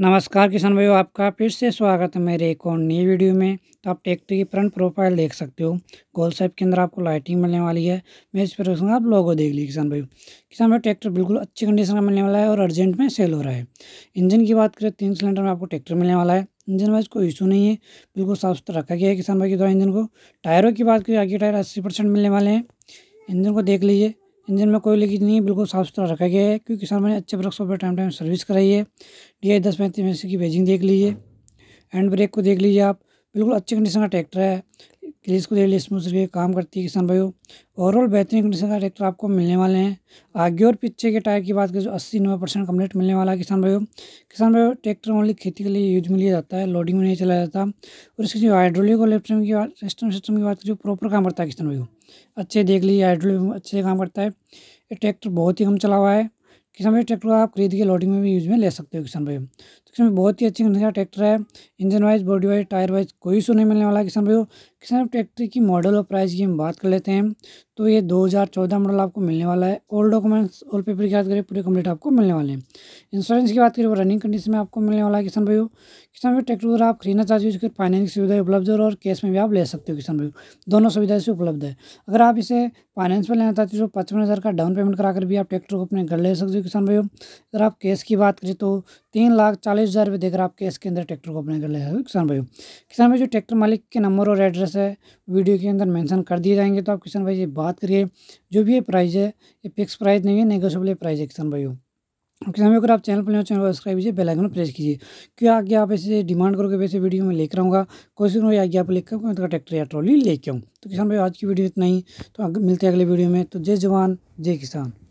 नमस्कार किसान भाइयों आपका फिर से स्वागत है मेरे एक और नई वीडियो में तो आप ट्रैक्टर की फ्रंट प्रोफाइल देख सकते हो गोल साइप के अंदर आपको लाइटिंग मिलने वाली है मैं इस पर आप लोगो देख लीजिए किसान भाई किसान भाई ट्रैक्टर बिल्कुल अच्छी कंडीशन का मिलने वाला है और अर्जेंट में सेल हो रहा है इंजन की बात करें तीन सिलेंडर में आपको ट्रैक्टर मिलने वाला है इंजन वाइज कोई इशू नहीं है बिल्कुल साफ सुथरा रखा गया है किसान भाई के द्वारा इंजन को टायरों की बात करिए आगे टायर अस्सी मिलने वाले हैं इंजन को देख लीजिए इंजन में कोई लीकेज नहीं बिल्कुल साफ सुथरा रखा गया है क्योंकि किसान मैंने अच्छे वर्कशॉप पर टाइम टाइम सर्विस कराई है डी आई दस पैंतीस में की बेजिंग देख लीजिए हैंड ब्रेक को देख लीजिए आप बिल्कुल अच्छी कंडीशन का ट्रैक्टर है क्रीज को रेल स्मूथ करके काम करती है किसान भाइयों ओवरऑल बेहतरीन कंडीशन का ट्रैक्टर आपको मिलने वाले हैं आगे और पीछे के टायर की बात करें तो अस्सी नब्बे परसेंट कम्प्लीट मिलने वाला है किसान भाइयों किसान भाइयों ट्रैक्टर ओनली खेती के लिए यूज में लिया जाता है लोडिंग में नहीं चला जाता और इसकी जो हाइड्रोलिक और इलेक्ट्रॉनिक की बात सिस्टम सिस्टम की बात करें प्रॉपर काम करता है किसान भाइयों अच्छे देख लीजिए हाइड्रोलिक अच्छे से काम करता है ये ट्रैक्टर बहुत ही कम चला हुआ है किसान भाई ट्रैक्टर आप खरीद के लोडिंग में भी यूज में ले सकते हो किसान भाई तो किसान बहुत ही अच्छी कंडीशन का ट्रैक्टर है engine wise body wise tyre wise कोई इशू नहीं मिलने वाला किसान भाई किसान ट्रैक्टर की मॉडल और प्राइस की हम बात कर लेते हैं तो ये 2014 मॉडल आपको मिलने वाला है ओल्ड डॉक्यूमेंट्स ओल पेपर की बात करें पूरे कंप्लीट आपको मिलने वाले हैं इंश्योरेंस की बात करें वो रनिंग कंडीशन में आपको मिलने वाला है किसान भाई किसान भाई ट्रैक्टर अगर आप खरीदना चाहते हो इसके फाइनेंस की सुविधा उपलब्ध है और कैश में भी आप ले सकते हो किसान भाई दोनों सुविधा इसे उपलब्ध है अगर आप इसे फाइनेंस पर लेना चाहते हो तो पचपन हज़ार का डाउन पेमेंट कराकर भी आप ट्रैक्टर को अपने घर ले सकते हो किसान भाई अगर आप कैश की बात करें तो तीन लाख चालीस हज़ार रुपये देकर आपके इसके अंदर ट्रैक्टर को अपने कर ले सकते किसान भाई किसान भाई जो ट्रैक्टर मालिक के नंबर और एड्रेस है वीडियो के अंदर मेंशन कर दिए जाएंगे तो आप किसान भाई ये बात करिए जो भी ये प्राइस है ये फिक्स प्राइस नहीं है नेगोशियबल प्राइस है किसान भाई किसान भाई अगर आप चैनल पर नहीं हो चैनल को सब्सक्राइब कीजिए बेल आइकन प्रेस कीजिए क्यों आगे आप ऐसे डिमांड करोगे वैसे वीडियो में लेकर आऊँगा कोशिश करूँगा आगे आप लेकर आऊँगा तो ट्रैक्टर या ट्रॉली लेके आऊँ तो किसान भाई आज की वीडियो इतना ही तो मिलते हैं अगले वीडियो में तो जय जवान जय किसान